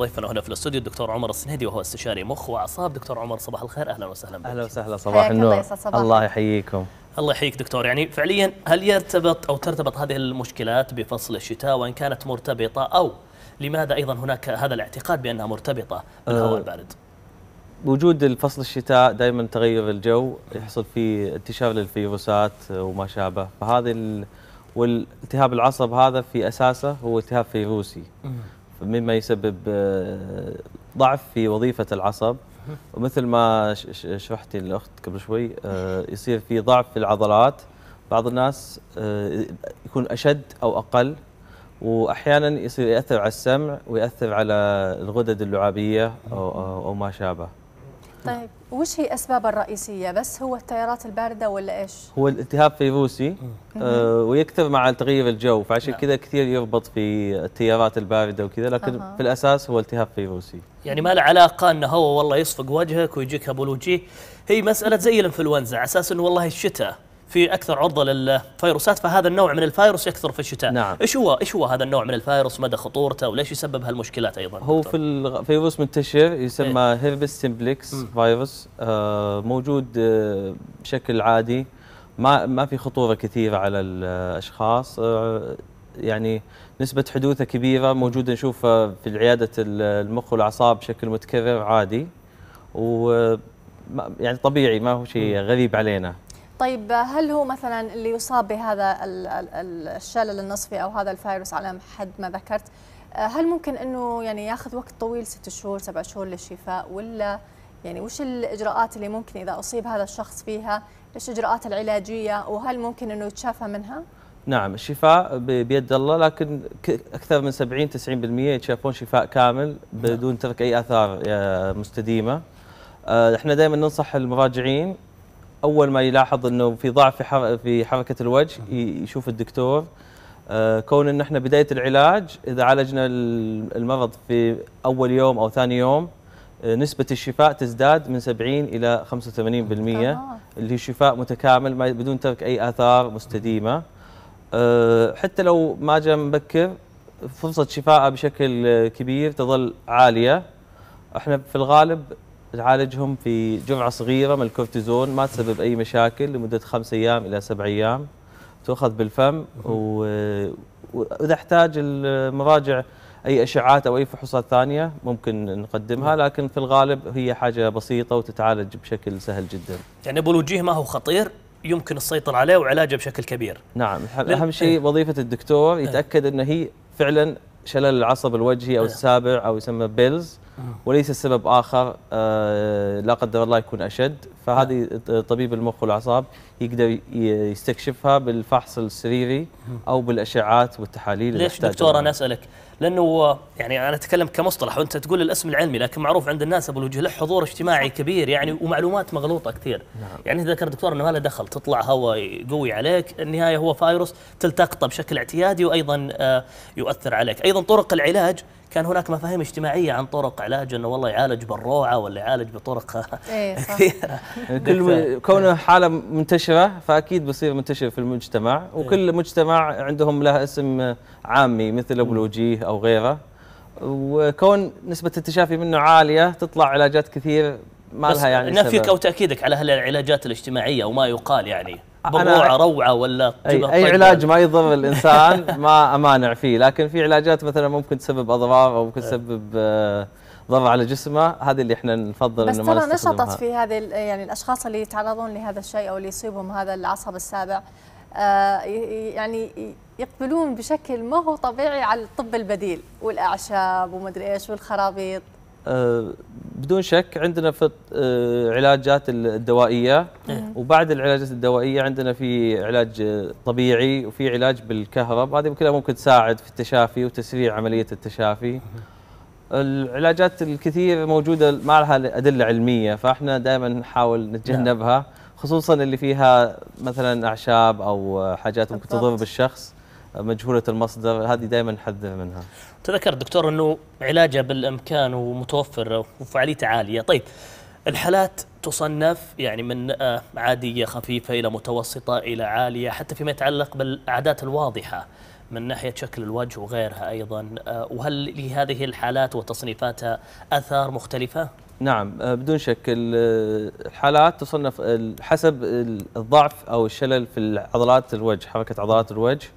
ضيفنا هنا في الاستوديو الدكتور عمر السنيدي وهو استشاري مخ واعصاب دكتور عمر صباح الخير اهلا وسهلا بك اهلا وسهلا صباح النور الله يحييكم الله يحييك دكتور يعني فعليا هل يرتبط او ترتبط هذه المشكلات بفصل الشتاء وان كانت مرتبطه او لماذا ايضا هناك هذا الاعتقاد بانها مرتبطه بالهواء أه، البارد؟ وجود الفصل الشتاء دائما تغير الجو يحصل فيه انتشار للفيروسات وما شابه فهذه والتهاب العصب هذا في اساسه هو التهاب فيروسي مما يسبب آه، ضعف في وظيفه العصب ومثل ما شرحتي الأخت قبل شوي آه، يصير في ضعف في العضلات بعض الناس آه، يكون اشد او اقل واحيانا يصير ياثر على السمع وياثر على الغدد اللعابيه او او ما شابه طيب وش هي اسبابه الرئيسية بس هو التيارات الباردة ولا إيش؟ هو الالتهاب فيروسي آه ويكثر مع تغير الجو فعشان نعم. كذا كثير يربط في التيارات الباردة وكذا لكن أه. في الأساس هو التهاب فيروسي يعني ما له علاقة أنه هو والله يصفق وجهك ويجيك ابو هي مسألة زي الإنفلونزا على أساس أنه والله الشتاء في اكثر عرضه للفيروسات فهذا النوع من الفيروس يكثر في الشتاء نعم. ايش هو ايش هو هذا النوع من الفيروس مدى خطورته وليش يسبب هالمشكلات ايضا هو في الفيروس منتشر يسمى إيه؟ هيربس سمبلكس فيروس آه موجود آه بشكل عادي ما ما في خطوره كثيره على الاشخاص آه يعني نسبة حدوثه كبيرة موجودة نشوفها في عيادة المخ والأعصاب بشكل متكرر عادي و يعني طبيعي ما هو شيء غريب علينا طيب هل هو مثلا اللي يصاب بهذا الشلل النصفي او هذا الفيروس على حد ما ذكرت آه، هل ممكن انه يعني ياخذ وقت طويل ست شهور سبع شهور للشفاء ولا يعني وش الاجراءات اللي ممكن اذا اصيب هذا الشخص فيها ايش الاجراءات العلاجيه وهل ممكن انه يتشافى منها؟ نعم الشفاء بيد الله لكن اكثر من 70 90% يتشافون شفاء كامل بدون ترك اي اثار آه، مستديمه. آه، احنا دائما ننصح المراجعين اول ما يلاحظ انه في ضعف في حركه الوجه يشوف الدكتور آه، كون ان احنا بدايه العلاج اذا عالجنا المرض في اول يوم او ثاني يوم آه، نسبة الشفاء تزداد من 70 إلى 85% اللي هي شفاء متكامل بدون ترك أي آثار مستديمة آه، حتى لو ما جاء مبكر فرصة شفائه بشكل كبير تظل عالية احنا في الغالب تعالجهم في جرعه صغيره من الكورتيزون ما تسبب اي مشاكل لمده خمس ايام الى سبع ايام تؤخذ بالفم واذا احتاج المراجع اي اشعات او اي فحوصات ثانيه ممكن نقدمها لكن في الغالب هي حاجه بسيطه وتتعالج بشكل سهل جدا. يعني ابو الوجيه ما هو خطير يمكن السيطره عليه وعلاجه بشكل كبير. نعم اهم شيء إيه. وظيفه الدكتور إيه. يتاكد انه هي فعلا شلل العصب الوجهي او إيه. السابع او يسمى بيلز آه. وليس سبب اخر آه، لا قدر الله يكون اشد فهذه آه. طبيب المخ والاعصاب يقدر يستكشفها بالفحص السريري او بالاشعات والتحاليل ليش دكتور انا اسالك؟ لانه يعني انا اتكلم كمصطلح وانت تقول الاسم العلمي لكن معروف عند الناس ابو الوجه له حضور اجتماعي كبير يعني ومعلومات مغلوطه كثير نعم. يعني ذكر دكتور انه ما له دخل تطلع هواء قوي عليك النهايه هو فايروس تلتقطه بشكل اعتيادي وايضا يؤثر عليك ايضا طرق العلاج كان هناك مفاهيم اجتماعيه عن طرق علاج انه والله يعالج بالروعه ولا يعالج بطرق إيه، كثيره كل كونه حاله منتشره فاكيد بصير منتشر في المجتمع إيه. وكل مجتمع عندهم له اسم عامي مثل ابو الوجيه او غيره وكون نسبه التشافي منه عاليه تطلع علاجات كثير ما لها يعني نفيك او تاكيدك على هالعلاجات الاجتماعيه وما يقال يعني بروعه روعه ولا اي, أي علاج ما يضر الانسان ما امانع فيه لكن في علاجات مثلا ممكن تسبب اضرار او ممكن تسبب آه، ضرر على جسمه هذه اللي احنا نفضل بس ترى نشطت في هذه يعني الاشخاص اللي يتعرضون لهذا الشيء او اللي يصيبهم هذا العصب السابع آه يعني يقبلون بشكل ما هو طبيعي على الطب البديل والاعشاب ومدري ايش والخرابيط بدون شك عندنا في العلاجات آه، الدوائيه نعم. نعم. وبعد العلاجات الدوائيه عندنا في علاج طبيعي وفي علاج بالكهرب هذه كلها ممكن تساعد في التشافي وتسريع عمليه التشافي العلاجات الكثير موجوده ما لها ادله علميه فاحنا دائما نحاول نتجنبها نعم. خصوصا اللي فيها مثلا اعشاب او حاجات ممكن تضر بالشخص مجهولة المصدر هذه دائما نحذر منها تذكر دكتور أنه علاجه بالإمكان ومتوفر وفعاليته عالية طيب الحالات تصنف يعني من آه، عادية خفيفة إلى متوسطة إلى عالية حتى فيما يتعلق بالعادات الواضحة من ناحية شكل الوجه وغيرها أيضا آه، وهل لهذه الحالات وتصنيفاتها أثار مختلفة؟ نعم آه، بدون شك الحالات تصنف حسب الضعف أو الشلل في عضلات الوجه حركة عضلات الوجه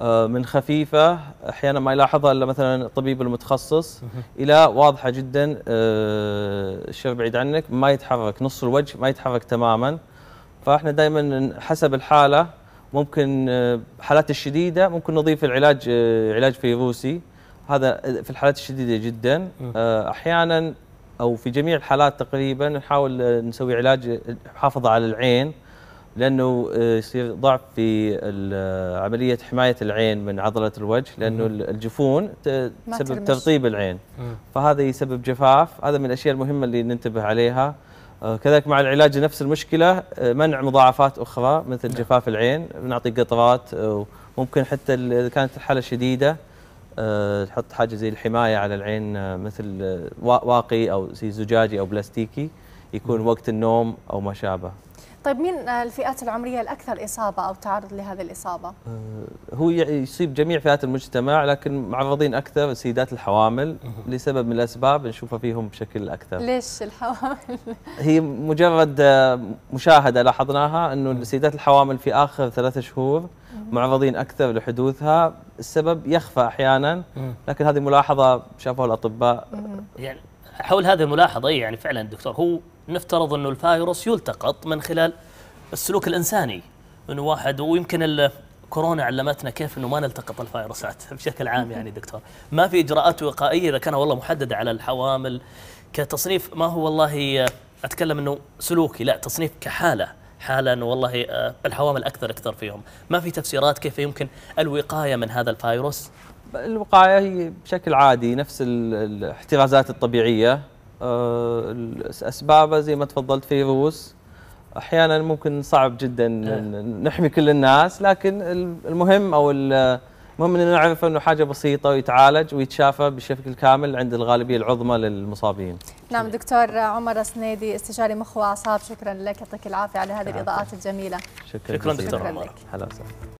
آه، من خفيفة أحيانا ما يلاحظها إلا مثلا الطبيب المتخصص إلى واضحة جدا آه، الشير بعيد عنك ما يتحرك نص الوجه ما يتحرك تماما فإحنا دائما حسب الحالة ممكن آه، حالات الشديدة ممكن نضيف العلاج علاج فيروسي هذا في الحالات الشديدة جدا أحيانا أو في جميع الحالات تقريبا نحاول نسوي علاج حافظة على العين لانه آه، يصير ضعف في آه، عمليه حمايه العين من عضله الوجه لانه الجفون تسبب ترطيب العين آه. فهذا يسبب جفاف هذا من الاشياء المهمه اللي ننتبه عليها كذلك مع العلاج نفس المشكله منع مضاعفات اخرى مثل نعم. جفاف العين نعطي قطرات وممكن حتى اذا كانت الحاله شديده نحط حاجه زي الحمايه على العين مثل واقي او زي زجاجي او بلاستيكي يكون وقت النوم او ما شابه طيب مين الفئات العمريه الاكثر اصابه او تعرض لهذه الاصابه؟ آه، هو يصيب جميع فئات المجتمع لكن معرضين اكثر سيدات الحوامل لسبب من الاسباب نشوفها فيهم بشكل اكثر. ليش الحوامل؟ هي مجرد آه، مشاهده لاحظناها انه سيدات الحوامل في اخر ثلاثة شهور معرضين اكثر لحدوثها، السبب يخفى احيانا لكن هذه ملاحظه شافوها الاطباء يعني حول هذه الملاحظة إيه، يعني فعلا دكتور هو نفترض أنه الفايروس يلتقط من خلال السلوك الإنساني أنه واحد ويمكن كورونا علمتنا كيف انه ما نلتقط الفيروسات بشكل عام يعني دكتور، ما في اجراءات وقائيه اذا كان والله محدده على الحوامل كتصنيف ما هو والله آه، اتكلم انه سلوكي لا تصنيف كحاله حاله انه والله آه، الحوامل اكثر اكثر فيهم، ما في تفسيرات كيف يمكن الوقايه من هذا الفيروس؟ الوقايه هي بشكل عادي نفس الاحترازات الطبيعيه آه، اسبابها زي ما تفضلت فيروس احيانا ممكن صعب جدا إيه. نحمي كل الناس لكن المهم او المهم ان نعرف انه حاجه بسيطه ويتعالج ويتشافى بشكل كامل عند الغالبيه العظمى للمصابين. نعم دكتور عمر سنيدي استشاري مخ واعصاب شكرا لك يعطيك العافيه على هذه الاضاءات الجميله. شكرا, شكرا دكتور عمر. هلا وسهلا.